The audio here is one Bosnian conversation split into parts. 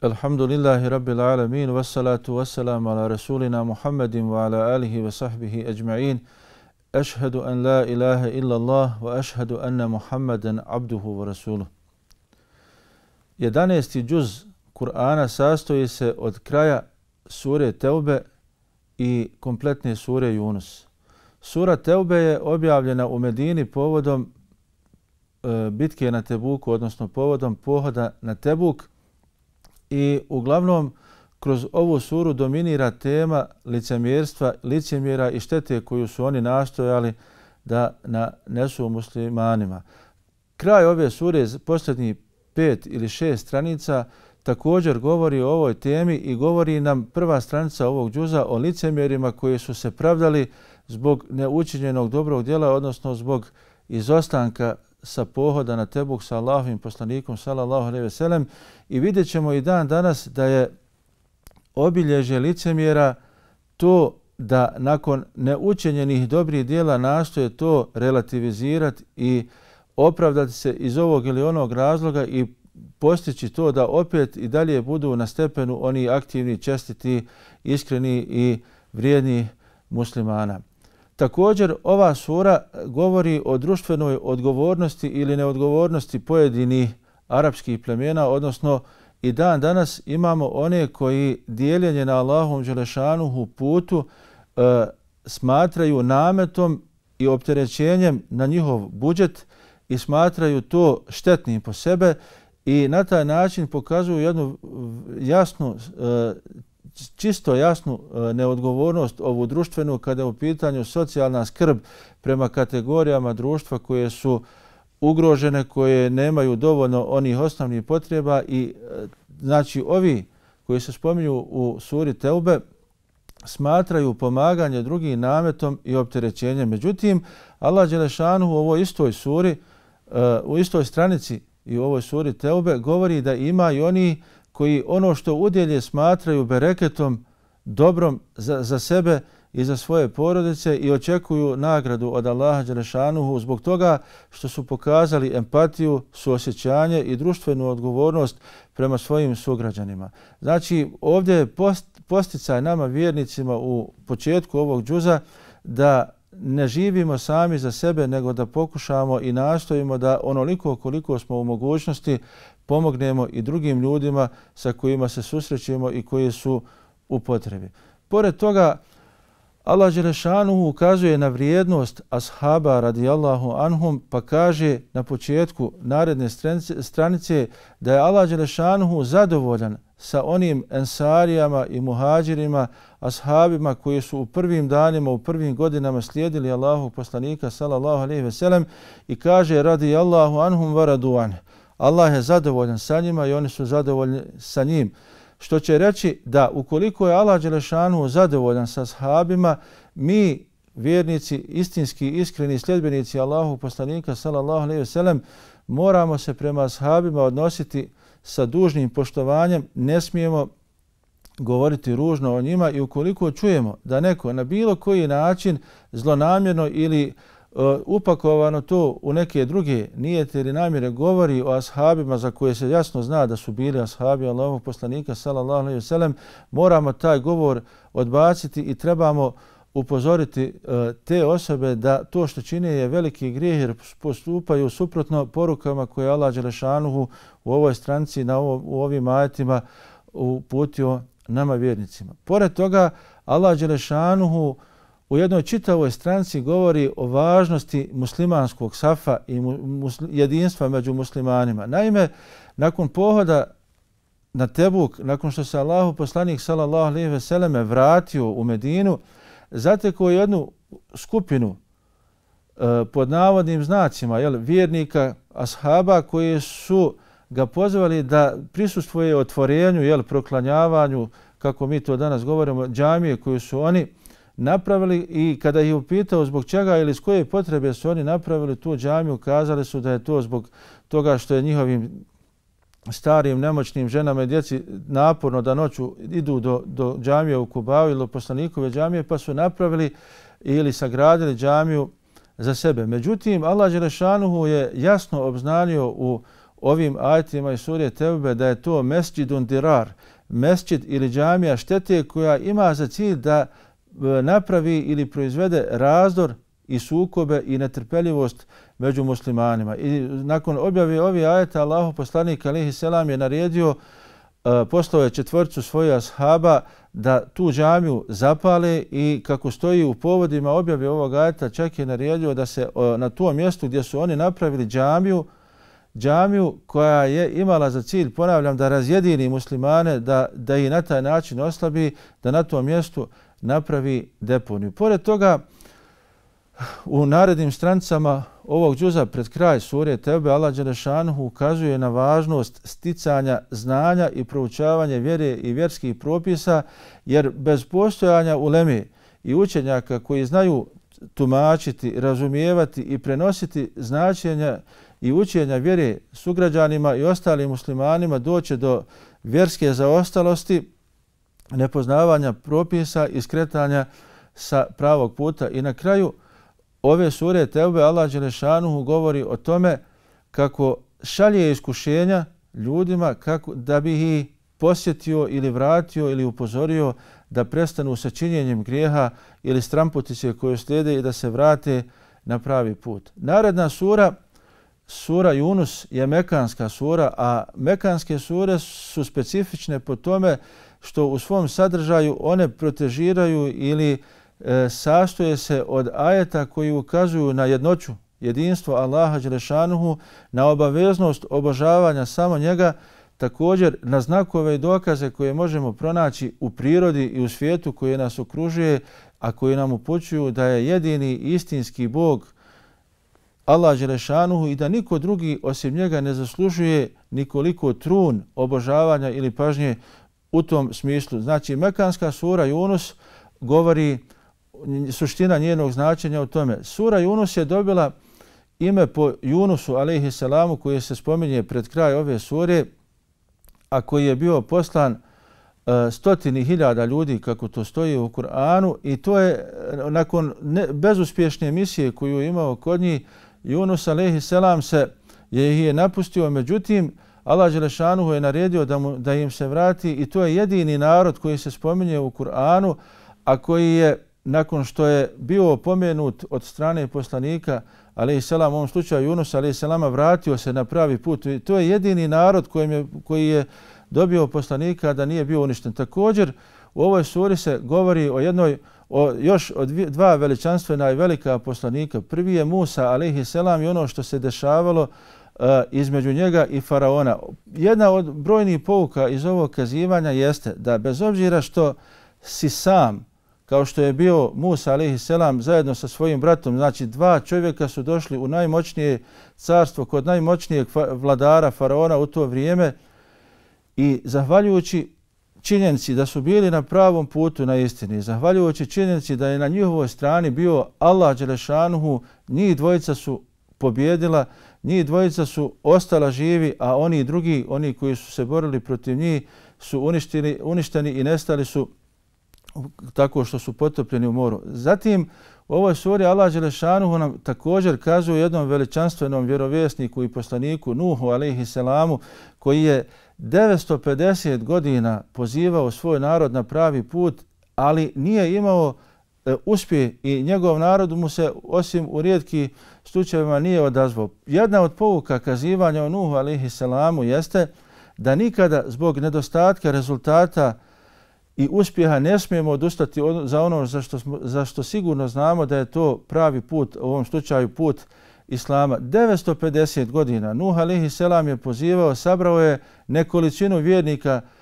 Alhamdulillahi Rabbil Alamin, wassalatu salam ala Rasulina Muhammedin wa ala alihi wa sahbihi ajma'in. Ashhadu an la ilaha illa Allah wa ashhadu anna Muhammadan abduhu wa rasuluhu. 11. juz Kur'ana sastoji se od kraja sure Teube i kompletne sure Yunus. Sura Teube je objavljena u Medini povodom e, bitke na Tebuku, odnosno povodom pohoda na Tebuku i uglavnom kroz ovu suru dominira tema licemjerstva, licemjera i štete koju su oni nastojali da nanesu muslimanima. Kraj ove sure, posljednji pet ili šest stranica, također govori o ovoj temi i govori nam prva stranica ovog džuza o licemjerima koji su se pravdali zbog neučinjenog dobrog djela, odnosno zbog izostanka sa pohoda na Tebuk sa Allahovim poslanikom sallallahu alejhi ve sellem i videćemo i dan danas da je obilježje licemjera to da nakon neučenjenih dobrih dijela nastoje to relativizirati i opravdati se iz ovog ili onog razloga i postići to da opet i dalje budu na stepenu oni aktivni, čestiti, iskreni i vrijedni muslimana. Također, ova sura govori o društvenoj odgovornosti ili neodgovornosti pojedini arapskih plemena, odnosno i dan danas imamo one koji dijeljenje na Allahom Đelešanuhu putu e, smatraju nametom i opterećenjem na njihov budžet i smatraju to štetnim po sebe i na taj način pokazuju jednu jasnu e, čisto jasnu e, neodgovornost ovu društvenu kada je u pitanju socijalna skrb prema kategorijama društva koje su ugrožene, koje nemaju dovoljno onih osnovnih potreba i e, znači ovi koji se spominju u suri Teube smatraju pomaganje drugim nametom i opterećenjem. Međutim, Allah Đelešanu u ovoj istoj suri, e, u istoj stranici i u ovoj suri Teube govori da ima i oni koji ono što udjelje smatraju bereketom, dobrom za, za sebe i za svoje porodice i očekuju nagradu od Allaha Đerešanuhu zbog toga što su pokazali empatiju, suosjećanje i društvenu odgovornost prema svojim sugrađanima. Znači, ovdje je post, posticaj nama vjernicima u početku ovog džuza da ne živimo sami za sebe, nego da pokušamo i nastojimo da onoliko koliko smo u mogućnosti pomognemo i drugim ljudima sa kojima se susrećemo i koji su u potrebi. Pored toga, Allah Đelešanu ukazuje na vrijednost ashaba radijallahu anhum pa kaže na početku naredne stranice da je Allah Đelešanu zadovoljan sa onim ensarijama i muhađirima, ashabima koji su u prvim danima, u prvim godinama slijedili Allahog poslanika sallallahu alaihi ve sellem i kaže radijallahu anhum varadu anhum. Allah je zadovoljan sa njima i oni su zadovoljni sa njim. Što će reći da ukoliko je Allah Đelešanu zadovoljan sa sahabima, mi vjernici, istinski, iskreni sljedbenici Allahu poslanika sallallahu alejhi ve sellem moramo se prema sahabima odnositi sa dužnim poštovanjem, ne smijemo govoriti ružno o njima i ukoliko čujemo da neko na bilo koji način zlonamjerno ili uh, uh, upakovano to u neke druge nijete ili namjere govori o ashabima za koje se jasno zna da su bili ashabi Allahovog poslanika sallallahu alejhi ve sellem moramo taj govor odbaciti i trebamo upozoriti e, te osobe da to što čine je veliki grijeh jer postupaju suprotno porukama koje je Allah Đelešanuhu u ovoj stranci na ovom, u ovim ajetima uputio nama vjernicima. Pored toga, Allah Đelešanuhu uh, u jednoj čitavoj stranci govori o važnosti muslimanskog safa i jedinstva među muslimanima. Naime, nakon pohoda na Tebuk, nakon što se Allahu poslanik sallallahu alejhi ve selleme vratio u Medinu, zatekao je jednu skupinu e, pod navodnim znacima jel, vjernika, ashaba koji su ga pozvali da prisustvoje otvorenju, jel, proklanjavanju, kako mi to danas govorimo, džamije koju su oni uh, napravili i kada je upitao zbog čega ili s koje potrebe su oni napravili tu džamiju, kazali su da je to zbog toga što je njihovim starim, nemoćnim ženama i djeci naporno da noću idu do, do džamije u Kubavu ili poslanikove džamije, pa su napravili ili sagradili džamiju za sebe. Međutim, Allah Đelešanuhu je jasno obznanio u ovim ajtima i surje Tebebe da je to mesđidun dirar, mesđid ili džamija štete koja ima za cilj da E, napravi ili proizvede razdor i sukobe i netrpeljivost među muslimanima. I nakon objave ovih ajeta, Allahu poslanik alihi selam je naredio, e, poslao je četvrcu svoja ashaba da tu džamiju zapale i kako stoji u povodima objave ovog ajeta, čak je naredio da se e, na tom mjestu gdje su oni napravili džamiju, džamiju koja je imala za cilj, ponavljam, da razjedini muslimane, da, da i na taj način oslabi, da na tom mjestu napravi deponiju. Pored toga, u narednim strancama ovog džuza pred kraj sure Tebe, Allah Đerešanhu ukazuje na važnost sticanja znanja i proučavanja vjere i vjerskih propisa, jer bez postojanja uleme i učenjaka koji znaju tumačiti, razumijevati i prenositi značenja i učenja vjere sugrađanima i ostalim muslimanima doće do vjerske zaostalosti, nepoznavanja propisa i skretanja sa pravog puta. I na kraju ove sure Teube Allah Đelešanuhu govori o tome kako šalje iskušenja ljudima kako, da bi ih posjetio ili vratio ili upozorio da prestanu sa činjenjem grijeha ili stramputice koje slijede i da se vrate na pravi put. Naredna sura, sura Yunus je mekanska sura, a mekanske sure su specifične po tome što u svom sadržaju one protežiraju ili e, sastoje se od ajeta koji ukazuju na jednoću, jedinstvo Allaha Đelešanuhu, na obaveznost obožavanja samo njega, također na znakove i dokaze koje možemo pronaći u prirodi i u svijetu koje nas okružuje, a koje nam upućuju da je jedini istinski Bog Allah Đelešanuhu i da niko drugi osim njega ne zaslužuje nikoliko trun obožavanja ili pažnje u tom smislu. Znači, Mekanska sura Junus govori suština njenog značenja u tome. Sura Junus je dobila ime po Junusu, alaihissalamu, koji se spominje pred kraj ove sure, a koji je bio poslan e, stotini hiljada ljudi, kako to stoji u Kur'anu, i to je e, nakon ne, bezuspješne misije koju je imao kod njih, Junus, alaihissalam, se je, je napustio, međutim, Allah Đelešanuhu je naredio da, mu, da im se vrati i to je jedini narod koji se spominje u Kur'anu, a koji je nakon što je bio pomenut od strane poslanika, ali i selam, u ovom slučaju Yunus, ali i selama, vratio se na pravi put. I to je jedini narod kojim je, koji je dobio poslanika da nije bio uništen. Također, u ovoj suri se govori o jednoj o još od dvije, dva veličanstvena i velika poslanika. Prvi je Musa, alejhi selam, i ono što se dešavalo E, između njega i faraona. Jedna od brojnih pouka iz ovog kazivanja jeste da bez obzira što si sam, kao što je bio Musa alaihisselam zajedno sa svojim bratom, znači dva čovjeka su došli u najmoćnije carstvo, kod najmoćnijeg vladara faraona u to vrijeme i zahvaljujući činjenci da su bili na pravom putu na istini, zahvaljujući činjenci da je na njihovoj strani bio Allah Đelešanuhu, njih dvojica su pobjedila, njih dvojica su ostala živi, a oni drugi, oni koji su se borili protiv njih, su uništeni, uništeni i nestali su tako što su potopljeni u moru. Zatim, u ovoj suri Allah Đelešanuhu nam također kazuje jednom veličanstvenom vjerovjesniku i poslaniku Nuhu alaihi selamu koji je 950 godina pozivao svoj narod na pravi put, ali nije imao uh, E, uspije i njegov narod mu se osim u rijetki slučajevima nije odazvao. Jedna od povuka kazivanja o Nuhu alihi salamu jeste da nikada zbog nedostatka rezultata i uspjeha ne smijemo odustati za ono za što, smo, za što sigurno znamo da je to pravi put, u ovom slučaju put Islama. 950 godina Nuh alihi selam je pozivao, sabrao je nekolicinu vjernika učinjenja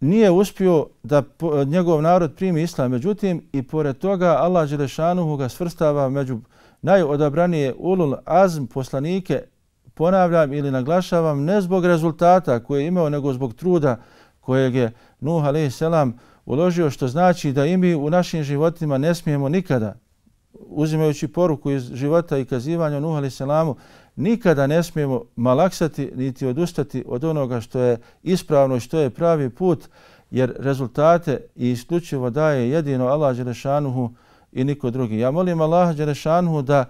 nije uspio da njegov narod primi islam. Međutim, i pored toga, Allah Đelešanuhu ga svrstava među najodabranije ulul azm poslanike, ponavljam ili naglašavam, ne zbog rezultata koje je imao, nego zbog truda kojeg je Nuh a.s. uložio, što znači da i mi u našim životima ne smijemo nikada, uzimajući poruku iz života i kazivanja Nuh a.s nikada ne smijemo malaksati niti odustati od onoga što je ispravno i što je pravi put, jer rezultate i isključivo daje jedino Allah Đelešanuhu i niko drugi. Ja molim Allah Đelešanuhu da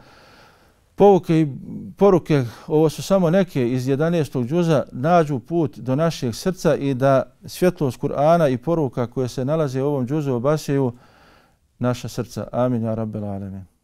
povuke i poruke, ovo su samo neke iz 11. džuza, nađu put do našeg srca i da svjetlost Kur'ana i poruka koje se nalaze u ovom džuzu obasjeju naša srca. Amin, ja rabbel